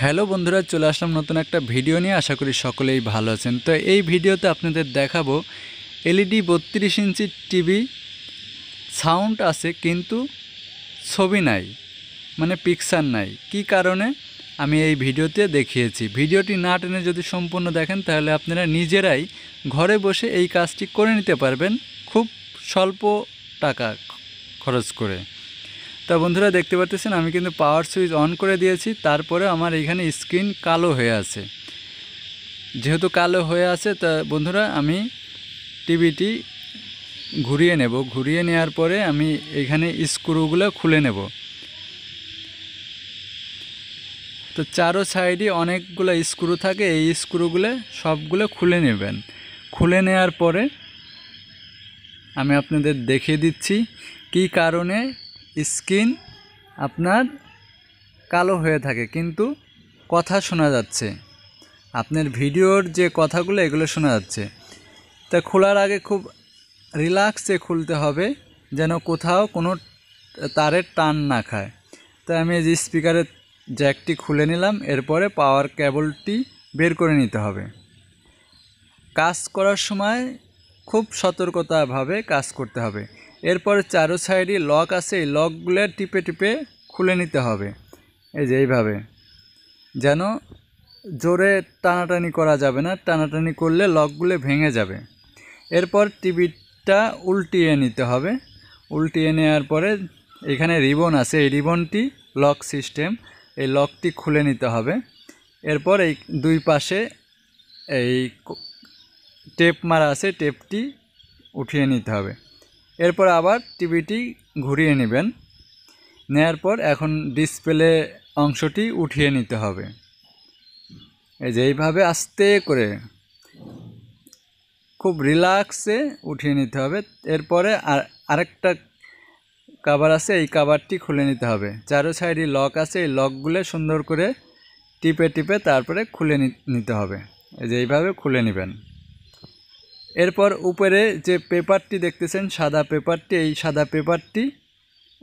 hello বন্ধুরা চলে আসলাম নতুন একটা ভিডিও নিয়ে আশা করি সকলেই ভালো আছেন তো এই ভিডিওতে আপনাদের দেখাবো এলইডি বত্রিশ ইঞ্চি টিভি সাউন্ড আছে কিন্তু ছবি নাই মানে পিকচার নাই কি কারণে আমি এই ভিডিওতে দেখিয়েছি ভিডিওটি না টেনে যদি সম্পূর্ণ দেখেন তাহলে আপনারা নিজেরাই ঘরে বসে এই কাজটি করে নিতে পারবেন খুব স্বল্প টাকা খরচ করে তো বন্ধুরা দেখতে পাচ্ছেন আমি কিন্তু পাওয়ার সুইচ অন করে দিয়েছি তারপরে আমার এখানে স্ক্রিন কালো হয়ে আছে যেহেতু কালো হয়ে আছে তা বন্ধুরা আমি টিভিটি ঘুরিয়ে নেব ঘুরিয়ে নেওয়ার পরে আমি এখানে স্ক্রুগুলো খুলে নেব তো চারো সাইডে অনেকগুলো স্ক্রু থাকে এই স্ক্রুগুলো সবগুলো খুলে নেবেন খুলে নেওয়ার পরে আমি আপনাদের দেখিয়ে দিচ্ছি কি কারণে স্কিন আপনার কালো হয়ে থাকে কিন্তু কথা শোনা যাচ্ছে আপনার ভিডিওর যে কথাগুলো এগুলো শোনা যাচ্ছে তা খোলার আগে খুব রিল্যাক্সে খুলতে হবে যেন কোথাও কোনো তারের টান না খায় তাই আমি যে স্পিকারের জ্যাকটি খুলে নিলাম এরপরে পাওয়ার কেবলটি বের করে নিতে হবে কাজ করার সময় খুব সতর্কতাভাবে কাজ করতে হবে এরপর চারো সাইডে লক আছে এই লকগুলো টিপে টিপে খুলে নিতে হবে এই যে এইভাবে যেন জোরে টানাটানি করা যাবে না টানাটানি করলে লকগুলো ভেঙে যাবে এরপর টিভিটা উল্টিয়ে নিতে হবে উল্টিয়ে নেওয়ার পরে এখানে রিবন আছে এই রিবনটি লক সিস্টেম এই লকটি খুলে নিতে হবে এরপর এই দুই পাশে এই টেপ মারা আছে টেপটি উঠিয়ে নিতে হবে এরপর আবার টিভিটি ঘুরিয়ে নেবেন নেয়ার পর এখন ডিসপ্লে অংশটি উঠিয়ে নিতে হবে এই যে এইভাবে আস্তে করে খুব রিল্যাক্সে উঠিয়ে নিতে হবে এরপরে আর আরেকটা কাভার আছে এই কাভারটি খুলে নিতে হবে চারো সাইডে লক আছে এই লকগুলো সুন্দর করে টিপে টিপে তারপরে খুলে নিতে হবে এই যে এইভাবে খুলে নেবেন এরপর উপরে যে পেপারটি দেখতেছেন সাদা পেপারটি এই সাদা পেপারটি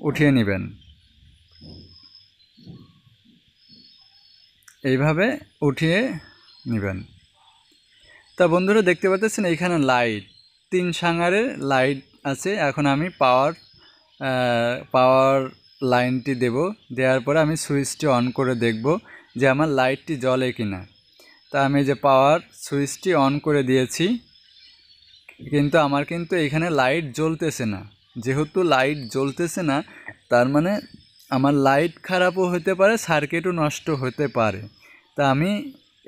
উঠিয়ে নেবেন এইভাবে উঠিয়ে নেবেন তা বন্ধুরা দেখতে পাচ্ছেন এইখানে লাইট তিন সাঙারের লাইট আছে এখন আমি পাওয়ার পাওয়ার লাইনটি দেব দেওয়ার পরে আমি সুইচটি অন করে দেখব যে আমার লাইটটি জ্বলে কি না তা আমি যে পাওয়ার সুইচটি অন করে দিয়েছি কিন্তু আমার কিন্তু এখানে লাইট জ্বলতেছে না যেহেতু লাইট জ্বলতেছে না তার মানে আমার লাইট খারাপও হতে পারে সার্কিটও নষ্ট হতে পারে তা আমি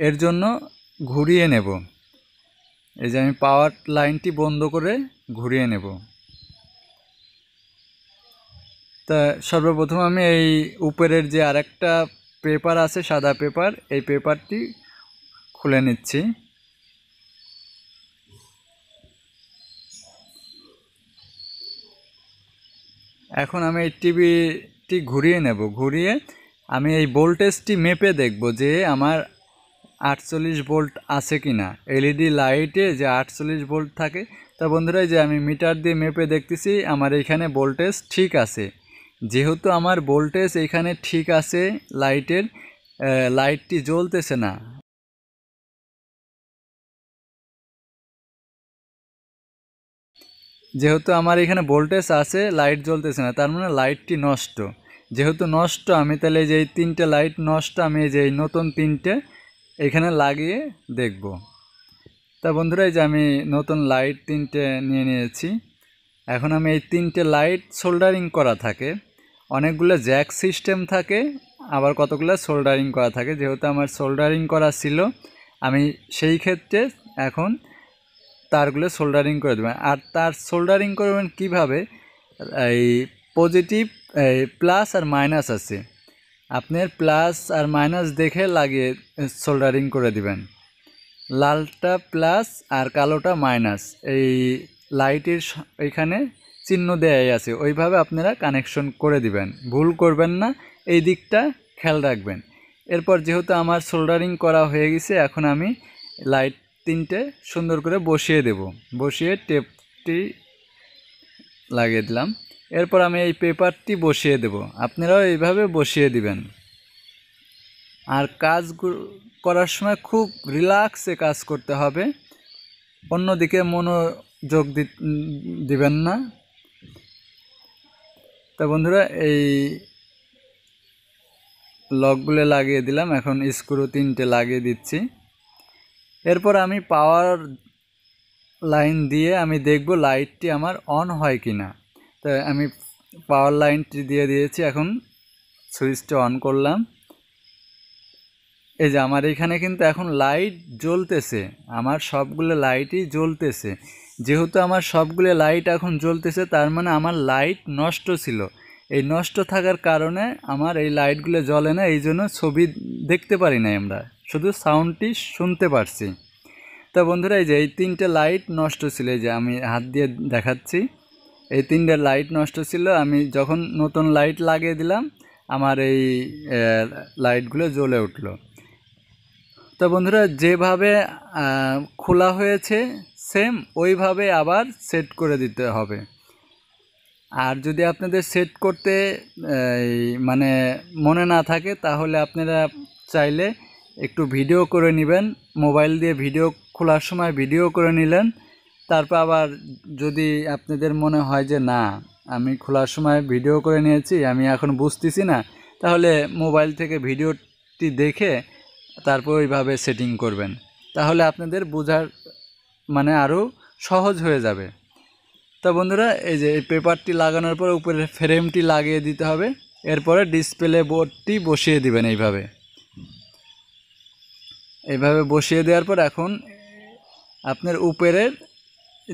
এর জন্য ঘুরিয়ে নেব এই যে আমি পাওয়ার লাইনটি বন্ধ করে ঘুরিয়ে নেব তা সর্বপ্রথম আমি এই উপরের যে আরেকটা পেপার আছে সাদা পেপার এই পেপারটি খুলে নিচ্ছি এখন আমি এই টিভিটি ঘুরিয়ে নেব ঘুরিয়ে আমি এই ভোল্টেজটি মেপে দেখব যে আমার আটচল্লিশ ভোল্ট আছে কি না এলইডি লাইটে যে আটচল্লিশ ভোল্ট থাকে তা বন্ধুরা যে আমি মিটার দিয়ে মেপে দেখতেছি আমার এখানে ভোল্টেজ ঠিক আছে যেহেতু আমার ভোল্টেজ এখানে ঠিক আছে লাইটের লাইটটি জ্বলতেছে না যেহেতু আমার এখানে ভোল্টেজ আছে লাইট জ্বলতেছে না তার মানে লাইটটি নষ্ট যেহেতু নষ্ট আমি তাহলে যে এই তিনটে লাইট নষ্ট আমি যে এই নতুন তিনটে এখানে লাগিয়ে দেখব তা বন্ধুরা এই যে আমি নতুন লাইট তিনটে নিয়ে নিয়েছি এখন আমি এই তিনটে লাইট সোল্ডারিং করা থাকে অনেকগুলো জ্যাক সিস্টেম থাকে আবার কতগুলো সোল্ডারিং করা থাকে যেহেতু আমার সোল্ডারিং করা ছিল আমি সেই ক্ষেত্রে এখন তারগুলো সোল্ডারিং করে দেবেন আর তার সোল্ডারিং করবেন কিভাবে এই পজিটিভ এই প্লাস আর মাইনাস আছে আপনার প্লাস আর মাইনাস দেখে লাগিয়ে সোল্ডারিং করে দিবেন লালটা প্লাস আর কালোটা মাইনাস এই লাইটের এখানে চিহ্ন দেয়াই আছে ওইভাবে আপনারা কানেকশন করে দিবেন ভুল করবেন না এই দিকটা খেয়াল রাখবেন এরপর যেহেতু আমার সোল্ডারিং করা হয়ে গেছে এখন আমি লাইট তিনটে সুন্দর করে বসিয়ে দেব বসিয়ে টেপটি লাগিয়ে দিলাম এরপর আমি এই পেপারটি বসিয়ে দেব আপনারাও এইভাবে বসিয়ে দিবেন আর কাজ করার সময় খুব রিল্যাক্সে কাজ করতে হবে অন্যদিকে মনোযোগ দিবেন না তা বন্ধুরা এই লকগুলো লাগিয়ে দিলাম এখন স্ক্রু তিনটে লাগিয়ে দিচ্ছি এরপর আমি পাওয়ার লাইন দিয়ে আমি দেখব লাইটটি আমার অন হয় কি না তো আমি পাওয়ার লাইনটি দিয়ে দিয়েছি এখন সুইচটা অন করলাম এই যে আমার এখানে কিন্তু এখন লাইট জ্বলতেছে আমার সবগুলো লাইটই জ্বলতেছে যেহেতু আমার সবগুলো লাইট এখন জ্বলতেছে তার মানে আমার লাইট নষ্ট ছিল এই নষ্ট থাকার কারণে আমার এই লাইটগুলো জ্বলে না এই জন্য ছবি দেখতে পারি না আমরা শুধু সাউন্ডটি শুনতে পারছি তা বন্ধুরা এই যে এই তিনটে লাইট নষ্ট ছিল এই যে আমি হাত দিয়ে দেখাচ্ছি এই তিনটে লাইট নষ্ট ছিল আমি যখন নতুন লাইট লাগিয়ে দিলাম আমার এই লাইটগুলো জ্বলে উঠলো তো বন্ধুরা যেভাবে খোলা হয়েছে সেম ওইভাবে আবার সেট করে দিতে হবে আর যদি আপনাদের সেট করতে মানে মনে না থাকে তাহলে আপনারা চাইলে একটু ভিডিও করে নেবেন মোবাইল দিয়ে ভিডিও খোলার সময় ভিডিও করে নিলেন তারপর আবার যদি আপনাদের মনে হয় যে না আমি খোলার সময় ভিডিও করে নিয়েছি আমি এখন বুঝতেছি না তাহলে মোবাইল থেকে ভিডিওটি দেখে তারপর ওইভাবে সেটিং করবেন তাহলে আপনাদের বোঝার মানে আরও সহজ হয়ে যাবে তো বন্ধুরা এই যে এই পেপারটি লাগানোর পর উপরে ফ্রেমটি লাগিয়ে দিতে হবে এরপরে ডিসপ্লে বোর্ডটি বসিয়ে দিবেন এইভাবে এভাবে বসিয়ে দেওয়ার পর এখন আপনার উপরের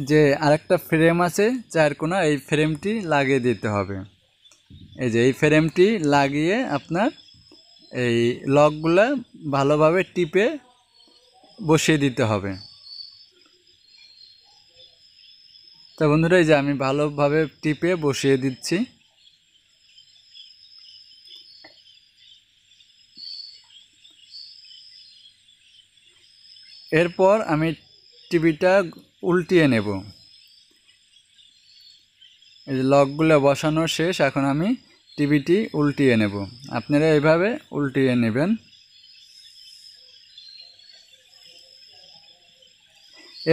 যে আরেকটা ফ্রেম আছে চার কোনা এই ফ্রেমটি লাগিয়ে দিতে হবে এই যে এই ফ্রেমটি লাগিয়ে আপনার এই লকগুলো ভালোভাবে টিপে বসিয়ে দিতে হবে তো বন্ধুরা এই যে আমি ভালোভাবে টিপে বসিয়ে দিচ্ছি এরপর আমি টিভিটা উল্টিয়ে নেব এই যে লকগুলো বসানো শেষ এখন আমি টিভিটি উল্টিয়ে নেব আপনারা এইভাবে উল্টিয়ে নেবেন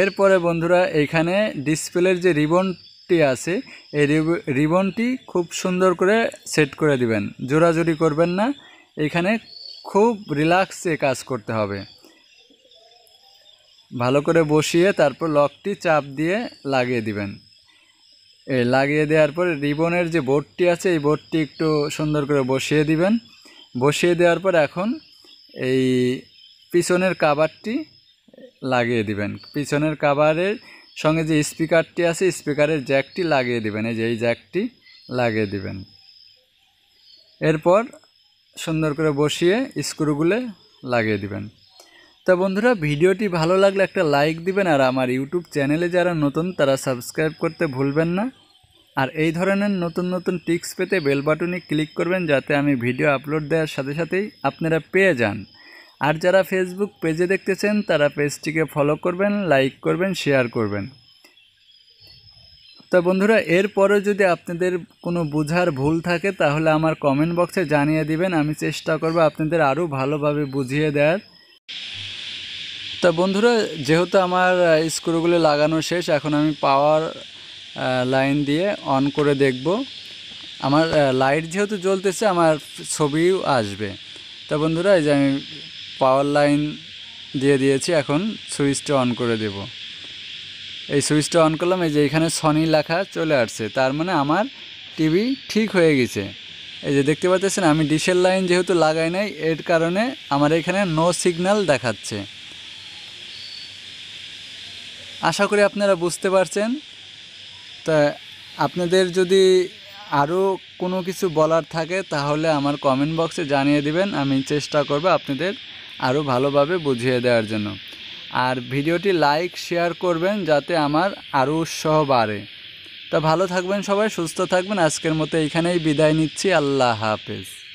এরপরে বন্ধুরা এখানে ডিসপ্লের যে রিবনটি আছে এই রিবনটি খুব সুন্দর করে সেট করে দিবেন জোরাজুরি করবেন না এখানে খুব রিল্যাক্সে কাজ করতে হবে ভালো করে বসিয়ে তারপর লকটি চাপ দিয়ে লাগিয়ে দিবেন এই লাগিয়ে দেওয়ার পরে রিবনের যে বোর্ডটি আছে এই বোর্ডটি একটু সুন্দর করে বসিয়ে দিবেন বসিয়ে দেওয়ার পর এখন এই পিছনের কাবারটি লাগিয়ে দিবেন পিছনের কাবারের সঙ্গে যে স্পিকারটি আছে স্পিকারের জ্যাকটি লাগিয়ে দিবেন এই যে এই জ্যাকটি লাগিয়ে দিবেন এরপর সুন্দর করে বসিয়ে স্ক্রুগুলো লাগিয়ে দিবেন তা বন্ধুরা ভিডিওটি ভালো লাগলে একটা লাইক দিবেন আর আমার ইউটিউব চ্যানেলে যারা নতুন তারা সাবস্ক্রাইব করতে ভুলবেন না আর এই ধরনের নতুন নতুন টিক্স পেতে বেল বাটনে ক্লিক করবেন যাতে আমি ভিডিও আপলোড দেওয়ার সাথে সাথেই আপনারা পেয়ে যান আর যারা ফেসবুক পেজে দেখতেছেন তারা পেজটিকে ফলো করবেন লাইক করবেন শেয়ার করবেন তো বন্ধুরা এরপরে যদি আপনাদের কোনো বোঝার ভুল থাকে তাহলে আমার কমেন্ট বক্সে জানিয়ে দিবেন আমি চেষ্টা করব আপনাদের আরও ভালোভাবে বুঝিয়ে দেওয়ার তা বন্ধুরা যেহেতু আমার স্ক্রুগুলো লাগানো শেষ এখন আমি পাওয়ার লাইন দিয়ে অন করে দেখব আমার লাইট যেহেতু জ্বলতেছে আমার ছবিও আসবে তা বন্ধুরা এই যে আমি পাওয়ার লাইন দিয়ে দিয়েছি এখন সুইচটা অন করে দেব এই সুইচটা অন করলাম এই যে এখানে সনি লেখা চলে আসছে তার মানে আমার টিভি ঠিক হয়ে গেছে এই যে দেখতে পাচ্ছেন আমি ডিশের লাইন যেহেতু লাগাই নাই এর কারণে আমার এখানে নো সিগন্যাল দেখাচ্ছে আশা করি আপনারা বুঝতে পারছেন তা আপনাদের যদি আরও কোনো কিছু বলার থাকে তাহলে আমার কমেন্ট বক্সে জানিয়ে দিবেন আমি চেষ্টা করব আপনাদের আরও ভালোভাবে বুঝিয়ে দেওয়ার জন্য আর ভিডিওটি লাইক শেয়ার করবেন যাতে আমার আরও উৎসাহ বাড়ে তা ভালো থাকবেন সবাই সুস্থ থাকবেন আজকের মতো এইখানেই বিদায় নিচ্ছি আল্লাহ হাফেজ